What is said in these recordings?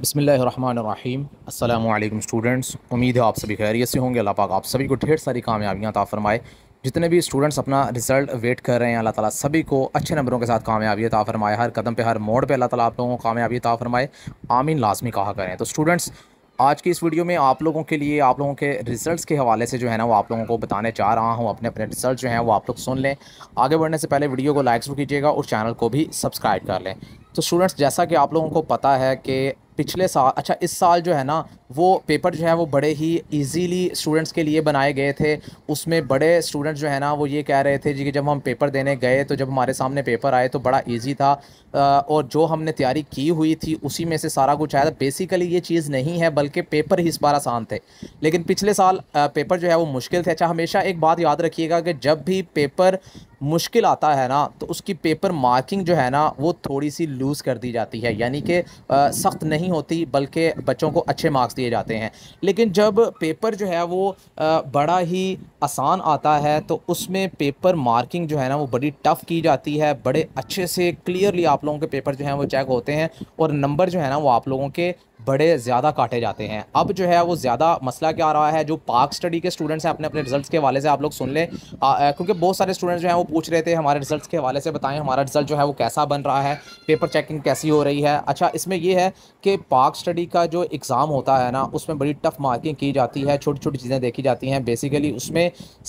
बसमीम अल्लाम स्टूडेंट्स उम्मीद है आप सभी खैरियत से होंगे अल्लाह पाक आप सभी को ढेर सारी कामयाबियाँ ता फरमाए जितने भी स्टूडेंट्स अपना रिज़ल्ट वेट कर रहे हैं अल्लाह ताला सभी को अच्छे नंबरों के साथ कामयाबी ता फरमाए हर कदम पे हर मोड़ पे अल्लाह ताला आप लोगों को कामयाबी ता फरमाए आमीन लाजमी कहा करें तो स्टूडेंट्स आज की इस वीडियो में आप लोगों के लिए आप लोगों के रिजल्ट्स के हवाले से जो है ना वो आप लोगों को बताने चाह रहा हूँ अपने अपने रिजल्ट जो हैं वो आप लोग सुन लें आगे बढ़ने से पहले वीडियो को लाइक जरूर कीजिएगा और चैनल को भी सब्सक्राइब कर लें तो स्टूडेंट्स जैसा कि आप लोगों को पता है कि पिछले साल अच्छा इस साल जो है ना वो पेपर जो है वो बड़े ही इजीली स्टूडेंट्स के लिए बनाए गए थे उसमें बड़े स्टूडेंट्स जो है ना वो ये कह रहे थे जी कि जब हम पेपर देने गए तो जब हमारे सामने पेपर आए तो बड़ा ईजी था और जो हमने तैयारी की हुई थी उसी में से सारा कुछ आया था बेसिकली ये चीज़ नहीं है बल्कि पेपर ही इस बार आसान थे लेकिन पिछले साल पेपर जो है वो मुश्किल थे अच्छा हमेशा एक बात याद रखिएगा कि जब भी पेपर मुश्किल आता है ना तो उसकी पेपर मार्किंग जो है ना वो थोड़ी सी लूज़ कर दी जाती है यानी कि सख्त नहीं होती बल्कि बच्चों को अच्छे मार्क्स दिए जाते हैं लेकिन जब पेपर जो है वो आ, बड़ा ही आसान आता है तो उसमें पेपर मार्किंग जो है ना वो बड़ी टफ़ की जाती है बड़े अच्छे से क्लियरली आप लोगों के पेपर जो हैं वो चेक होते हैं और नंबर जो है ना वो आप लोगों के बड़े ज़्यादा काटे जाते हैं अब जो है वो ज़्यादा मसला क्या आ रहा है जो पार्क स्टडी के स्टूडेंट्स हैं अपने अपने रिजल्ट्स के हवाले से आप लोग सुन लें क्योंकि बहुत सारे स्टूडेंट्स जो हैं वो पूछ रहे थे हमारे रिजल्ट्स के हवाले से बताएं हमारा रिजल्ट जो है वो कैसा बन रहा है पेपर चेकिंग कैसी हो रही है अच्छा इसमें यह है कि पार्क स्टडी का जो एग्ज़ाम होता है ना उसमें बड़ी टफ मार्किंग की जाती है छोटी छोटी चीज़ें देखी जाती हैं बेसिकली उसमें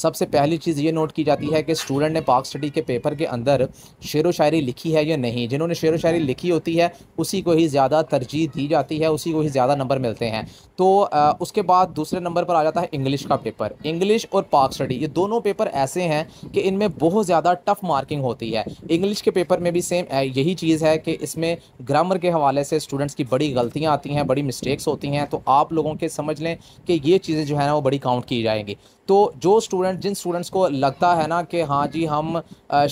सबसे पहली चीज़ ये नोट की जाती है कि स्टूडेंट ने पार्क स्टडी के पेपर के अंदर शेर व शायरी लिखी है या नहीं जिन्होंने शेर व शायरी लिखी होती है उसी को ही ज़्यादा तरजीह दी जाती है उसी उसी को ही ज़्यादा नंबर मिलते हैं तो आ, उसके बाद दूसरे नंबर पर आ जाता है इंग्लिश का पेपर इंग्लिश और पाक स्टडी ये दोनों पेपर ऐसे हैं कि इनमें बहुत ज़्यादा टफ मार्किंग होती है इंग्लिश के पेपर में भी सेम यही चीज़ है कि इसमें ग्रामर के हवाले से स्टूडेंट्स की बड़ी गलतियाँ आती हैं बड़ी मिस्टेक्स होती हैं तो आप लोगों के समझ लें कि ये चीज़ें जो है ना वो बड़ी काउंट की जाएंगी तो जो स्टूडेंट जिन स्टूडेंट्स को लगता है ना कि हाँ जी हम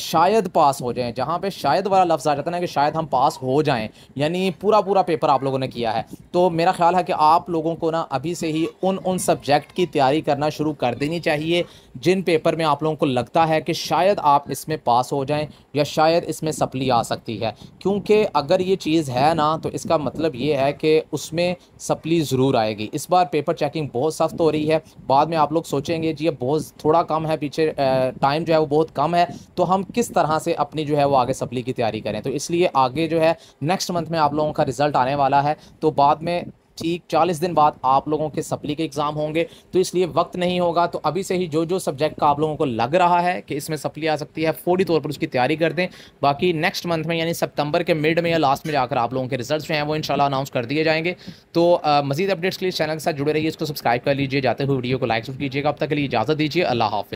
शायद पास हो जाएं जहाँ पे शायद वाला लफ्ज़ आ जाता है ना कि शायद हम पास हो जाएं यानी पूरा पूरा पेपर आप लोगों ने किया है तो मेरा ख्याल है कि आप लोगों को ना अभी से ही उन उन सब्जेक्ट की तैयारी करना शुरू कर देनी चाहिए जिन पेपर में आप लोगों को लगता है कि शायद आप इसमें पास हो जाएं या शायद इसमें सप्ली आ सकती है क्योंकि अगर ये चीज़ है ना तो इसका मतलब ये है कि उसमें सप्ली ज़रूर आएगी इस बार पेपर चेकिंग बहुत सख्त हो रही है बाद में आप लोग सोचेंगे जी अब बहुत थोड़ा कम है पीछे टाइम जो है वो बहुत कम है तो हम किस तरह से अपनी जो है वो आगे सप्ली की तैयारी करें तो इसलिए आगे जो है नेक्स्ट मंथ में आप लोगों का रिज़ल्ट आने वाला है तो बाद में ठीक 40 दिन बाद आप लोगों के सप्ली के एग्ज़ाम होंगे तो इसलिए वक्त नहीं होगा तो अभी से ही जो जो सब्जेक्ट का आप लोगों को लग रहा है कि इसमें सप्ली आ सकती है फौरी तौर पर उसकी तैयारी कर दें बाकी नेक्स्ट मंथ में यानी सितंबर के मिड में या लास्ट में जाकर आप लोगों के रिजल्ट जो हैं वो इनशाला अनाउंस कर दिए जाएंगे तो मजीद अपडेट्स के लिए चैनल के साथ जुड़े रहिए इसको सब्सक्राइब कर लीजिए जाते हुए वीडियो को लाइक कीजिएगा अब तक के लिए इजाज़त दीजिए अल्लाह हाफ़